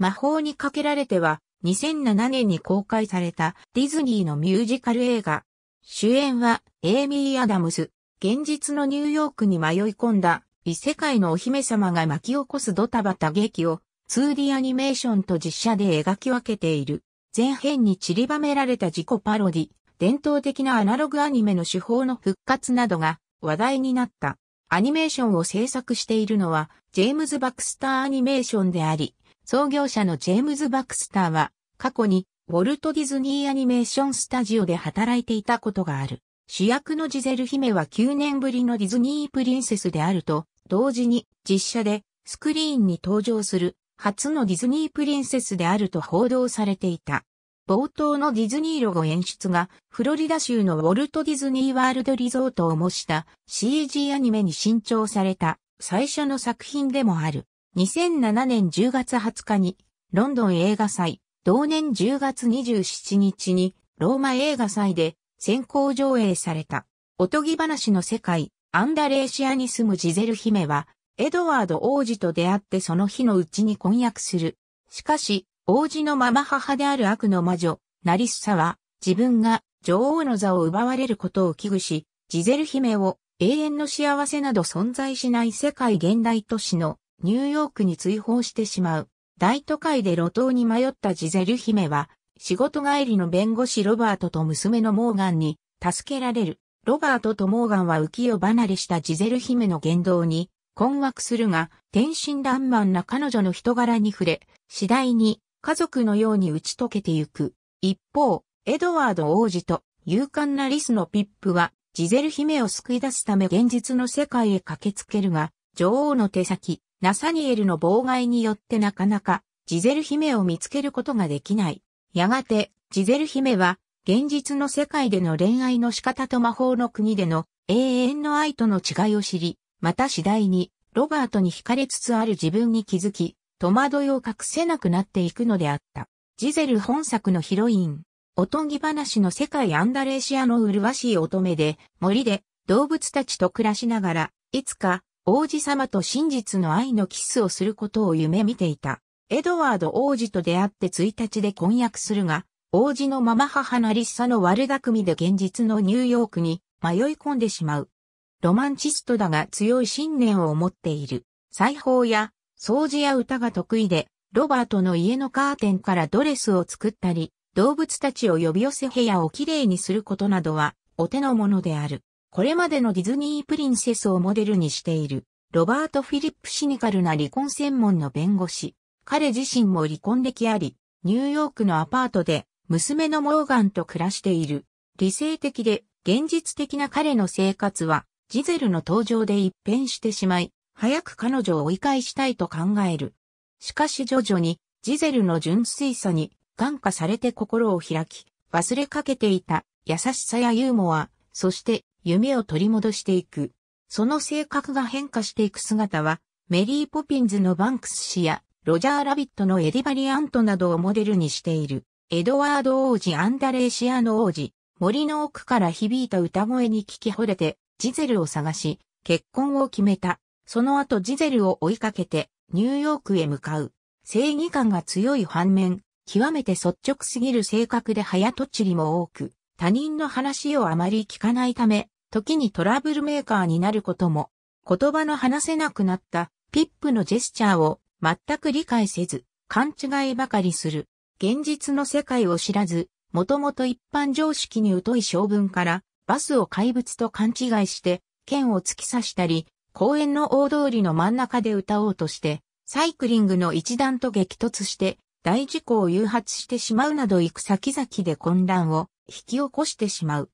魔法にかけられては2007年に公開されたディズニーのミュージカル映画。主演はエイミー・アダムス。現実のニューヨークに迷い込んだ異世界のお姫様が巻き起こすドタバタ劇を 2D アニメーションと実写で描き分けている。前編に散りばめられた自己パロディ、伝統的なアナログアニメの手法の復活などが話題になった。アニメーションを制作しているのはジェームズ・バクスター・アニメーションであり、創業者のジェームズ・バクスターは、過去にウォルト・ディズニー・アニメーション・スタジオで働いていたことがある。主役のジゼル姫は9年ぶりのディズニープリンセスであると、同時に実写でスクリーンに登場する初のディズニープリンセスであると報道されていた。冒頭のディズニーロゴ演出がフロリダ州のウォルト・ディズニー・ワールド・リゾートを模した CG アニメに新調された最初の作品でもある。2007年10月20日にロンドン映画祭、同年10月27日にローマ映画祭で先行上映されたおとぎ話の世界、アンダレーシアに住むジゼル姫はエドワード王子と出会ってその日のうちに婚約する。しかし、王子のママ母である悪の魔女、ナリッサは自分が女王の座を奪われることを危惧し、ジゼル姫を永遠の幸せなど存在しない世界現代都市のニューヨークに追放してしまう。大都会で路頭に迷ったジゼル姫は、仕事帰りの弁護士ロバートと娘のモーガンに助けられる。ロバートとモーガンは浮世離れしたジゼル姫の言動に困惑するが、天真爛漫な彼女の人柄に触れ、次第に家族のように打ち解けてゆく。一方、エドワード王子と勇敢なリスのピップは、ジゼル姫を救い出すため現実の世界へ駆けつけるが、女王の手先、ナサニエルの妨害によってなかなかジゼル姫を見つけることができない。やがて、ジゼル姫は、現実の世界での恋愛の仕方と魔法の国での永遠の愛との違いを知り、また次第にロバートに惹かれつつある自分に気づき、戸惑いを隠せなくなっていくのであった。ジゼル本作のヒロイン、おとぎ話の世界アンダレーシアの麗しい乙女で、森で動物たちと暮らしながら、いつか王子様と真実の愛のキスをすることを夢見ていた。エドワード王子と出会って1日で婚約するが、王子のママ母なリッサの悪巧みで現実のニューヨークに迷い込んでしまう。ロマンチストだが強い信念を持っている。裁縫や掃除や歌が得意で、ロバートの家のカーテンからドレスを作ったり、動物たちを呼び寄せ部屋をきれいにすることなどはお手の物である。これまでのディズニープリンセスをモデルにしている、ロバート・フィリップ・シニカルな離婚専門の弁護士。彼自身も離婚歴あり、ニューヨークのアパートで娘のモーガンと暮らしている。理性的で現実的な彼の生活は、ジゼルの登場で一変してしまい、早く彼女を追い返したいと考える。しかし徐々に、ジゼルの純粋さに感化されて心を開き、忘れかけていた優しさやユーモア、そして夢を取り戻していく。その性格が変化していく姿は、メリー・ポピンズのバンクス氏や、ロジャー・ラビットのエディバリアントなどをモデルにしている、エドワード王子・アンダレーシアの王子、森の奥から響いた歌声に聞き惚れて、ジゼルを探し、結婚を決めた。その後ジゼルを追いかけて、ニューヨークへ向かう。正義感が強い反面、極めて率直すぎる性格で早とちりも多く、他人の話をあまり聞かないため、時にトラブルメーカーになることも、言葉の話せなくなったピップのジェスチャーを全く理解せず、勘違いばかりする。現実の世界を知らず、もともと一般常識に疎い性分から、バスを怪物と勘違いして、剣を突き刺したり、公園の大通りの真ん中で歌おうとして、サイクリングの一段と激突して、大事故を誘発してしまうなど行く先々で混乱を引き起こしてしまう。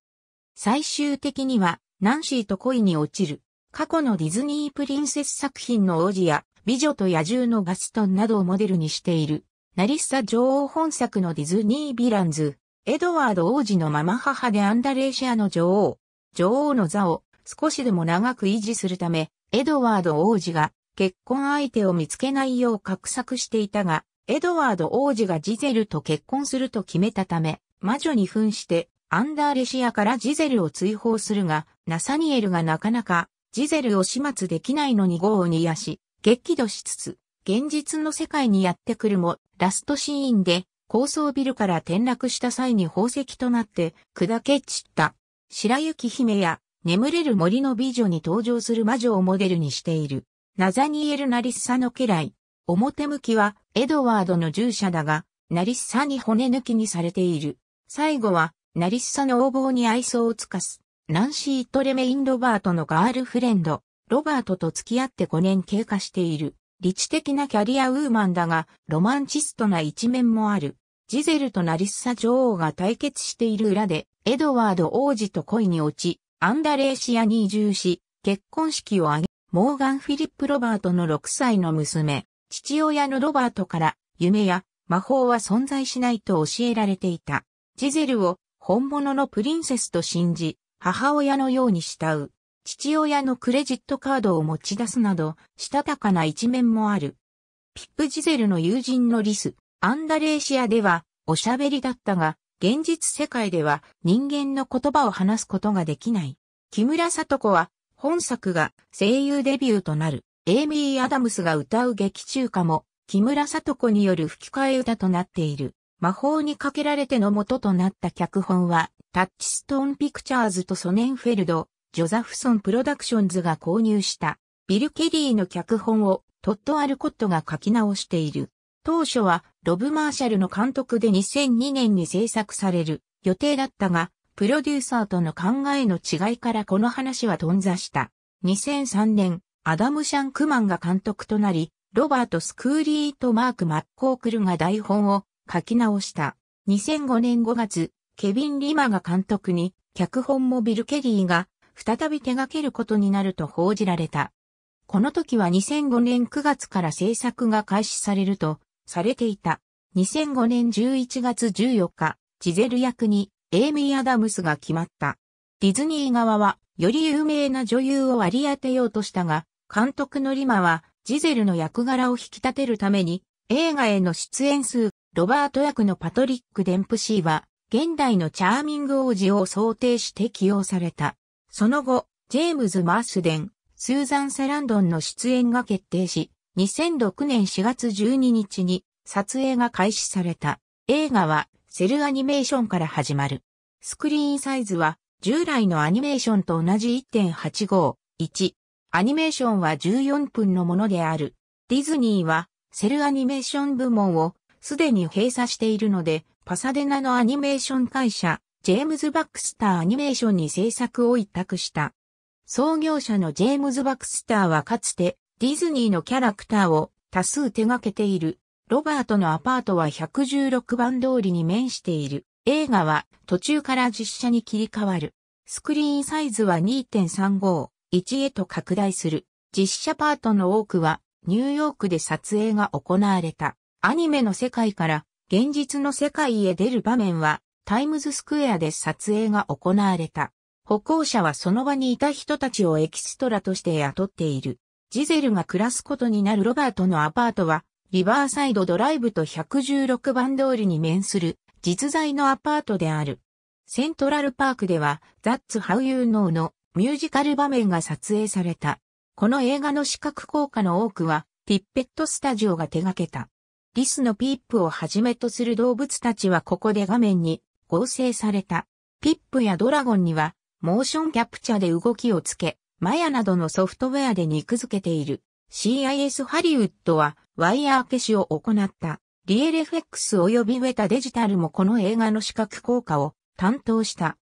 最終的には、ナンシーと恋に落ちる。過去のディズニープリンセス作品の王子や、美女と野獣のガストンなどをモデルにしている。ナリッサ女王本作のディズニーヴィランズ、エドワード王子のママ母でアンダレーシアの女王、女王の座を少しでも長く維持するため、エドワード王子が結婚相手を見つけないよう画策していたが、エドワード王子がジゼルと結婚すると決めたため、魔女に扮して、アンダーレシアからジゼルを追放するが、ナサニエルがなかなか、ジゼルを始末できないのに業を煮やし、激怒しつつ、現実の世界にやってくるも、ラストシーンで、高層ビルから転落した際に宝石となって、砕け散った。白雪姫や、眠れる森の美女に登場する魔女をモデルにしている。ナザニエル・ナリッサの家来。表向きは、エドワードの従者だが、ナリッサに骨抜きにされている。最後は、ナリッサの横暴に愛想をつかす、ナンシー・トレメイン・ロバートのガールフレンド、ロバートと付き合って5年経過している、理知的なキャリアウーマンだが、ロマンチストな一面もある。ジゼルとナリッサ女王が対決している裏で、エドワード王子と恋に落ち、アンダレーシアに移住し、結婚式を挙げ、モーガン・フィリップ・ロバートの6歳の娘、父親のロバートから、夢や魔法は存在しないと教えられていた。ジゼルを本物のプリンセスと信じ、母親のように慕う、父親のクレジットカードを持ち出すなど、したたかな一面もある。ピップ・ジゼルの友人のリス、アンダレーシアでは、おしゃべりだったが、現実世界では人間の言葉を話すことができない。木村里子は、本作が声優デビューとなる、エイミー・アダムスが歌う劇中歌も、木村里子による吹き替え歌となっている。魔法にかけられての元となった脚本は、タッチストーンピクチャーズとソネンフェルド、ジョザフソンプロダクションズが購入した、ビル・ケリーの脚本をトッド・アルコットが書き直している。当初はロブ・マーシャルの監督で2002年に制作される予定だったが、プロデューサーとの考えの違いからこの話は頓挫した。2003年、アダム・シャンクマンが監督となり、ロバート・スクーリーとマーク・マッコークルが台本を書き直した。2005年5月、ケビン・リマが監督に、脚本もビル・ケリーが再び手掛けることになると報じられた。この時は2005年9月から制作が開始されるとされていた。2005年11月14日、ジゼル役にエイミー・アダムスが決まった。ディズニー側はより有名な女優を割り当てようとしたが、監督のリマはジゼルの役柄を引き立てるために映画への出演数ロバート役のパトリック・デンプシーは、現代のチャーミング王子を想定して起用された。その後、ジェームズ・マースデン、スーザン・セランドンの出演が決定し、2006年4月12日に撮影が開始された。映画はセルアニメーションから始まる。スクリーンサイズは従来のアニメーションと同じ1.851。アニメーションは14分のものである。ディズニーはセルアニメーション部門をすでに閉鎖しているので、パサデナのアニメーション会社、ジェームズ・バックスター・アニメーションに制作を委託した。創業者のジェームズ・バックスターはかつてディズニーのキャラクターを多数手掛けている。ロバートのアパートは116番通りに面している。映画は途中から実写に切り替わる。スクリーンサイズは2.35、1へと拡大する。実写パートの多くはニューヨークで撮影が行われた。アニメの世界から現実の世界へ出る場面はタイムズスクエアで撮影が行われた。歩行者はその場にいた人たちをエキストラとして雇っている。ジゼルが暮らすことになるロバートのアパートは、リバーサイドドライブと116番通りに面する実在のアパートである。セントラルパークでは、ザッツ・ハウユー・ノーのミュージカル場面が撮影された。この映画の視覚効果の多くは、ティッペットスタジオが手掛けた。リスのピップをはじめとする動物たちはここで画面に合成された。ピップやドラゴンには、モーションキャプチャで動きをつけ、マヤなどのソフトウェアで肉付けている。CIS ハリウッドは、ワイヤー消しを行った。リエル FX 及びウェタデジタルもこの映画の視覚効果を担当した。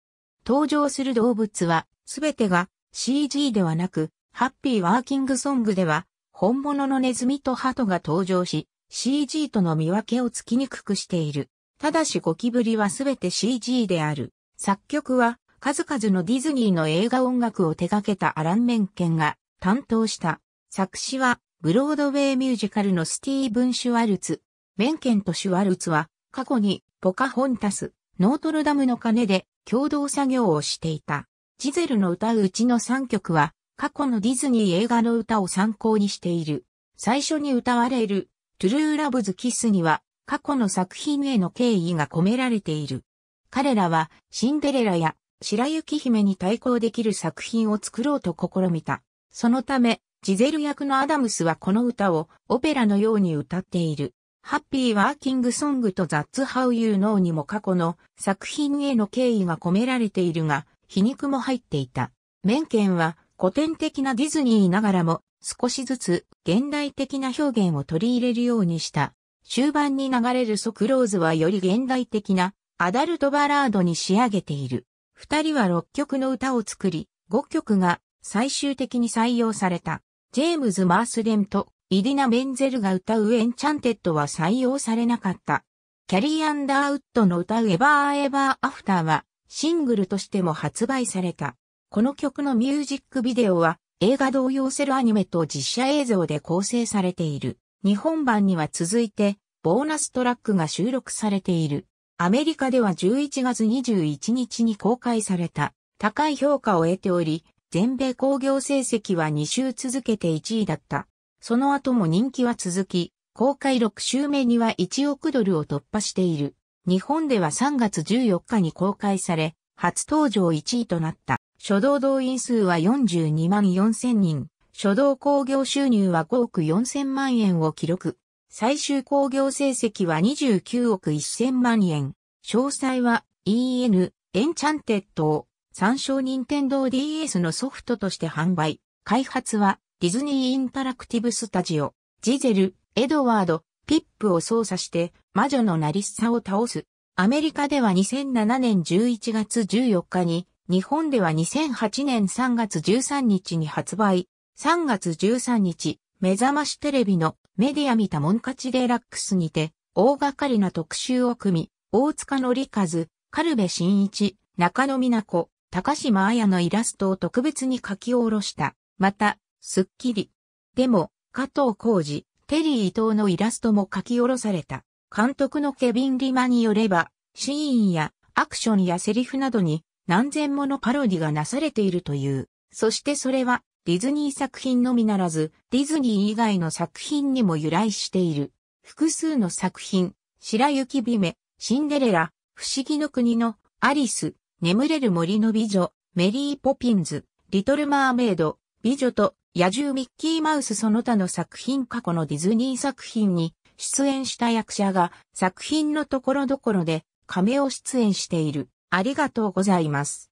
登場する動物は、すべてが CG ではなく、ハッピーワーキングソングでは、本物のネズミとハトが登場し、CG との見分けをつきにくくしている。ただしゴキブリはすべて CG である。作曲は数々のディズニーの映画音楽を手掛けたアラン・メンケンが担当した。作詞はブロードウェイミュージカルのスティーブン・シュワルツ。メンケンとシュワルツは過去にポカホンタス、ノートルダムの鐘で共同作業をしていた。ジゼルの歌ううちの3曲は過去のディズニー映画の歌を参考にしている。最初に歌われるトゥルーラブズキスには過去の作品への敬意が込められている。彼らはシンデレラや白雪姫に対抗できる作品を作ろうと試みた。そのため、ジゼル役のアダムスはこの歌をオペラのように歌っている。ハッピーワーキングソングとザッツハウユーノーにも過去の作品への敬意が込められているが、皮肉も入っていた。メンケンは古典的なディズニーながらも少しずつ現代的な表現を取り入れるようにした。終盤に流れるソクローズはより現代的なアダルトバラードに仕上げている。二人は6曲の歌を作り、5曲が最終的に採用された。ジェームズ・マースレンとイディナ・ベンゼルが歌うエンチャンテッドは採用されなかった。キャリー・アンダーウッドの歌うエバー・エバー・アフターはシングルとしても発売された。この曲のミュージックビデオは映画同様セルアニメと実写映像で構成されている。日本版には続いて、ボーナストラックが収録されている。アメリカでは11月21日に公開された。高い評価を得ており、全米興行成績は2週続けて1位だった。その後も人気は続き、公開6週目には1億ドルを突破している。日本では3月14日に公開され、初登場1位となった。初動動員数は42万4千人、初動工業収入は5億4千万円を記録。最終工業成績は29億1千万円。詳細は EN エンチャンテッドを参照任天堂 DS のソフトとして販売。開発はディズニーインタラクティブスタジオ、ジゼル、エドワード、ピップを操作して魔女のナリッサを倒す。アメリカでは2007年11月14日に日本では2008年3月13日に発売、3月13日、目覚ましテレビのメディア見たもん勝ちデラックスにて、大掛かりな特集を組み、大塚のりかず、軽部真一、中野美奈子、高島彩のイラストを特別に書き下ろした。また、スッキリ。でも、加藤浩二、テリー伊藤のイラストも書き下ろされた。監督のケビン・リマによれば、シーンやアクションやセリフなどに何千ものパロディがなされているという。そしてそれはディズニー作品のみならず、ディズニー以外の作品にも由来している。複数の作品、白雪姫、シンデレラ、不思議の国の、アリス、眠れる森の美女、メリーポピンズ、リトルマーメイド、美女と野獣ミッキーマウスその他の作品過去のディズニー作品に出演した役者が作品のところどころで仮を出演している。ありがとうございます。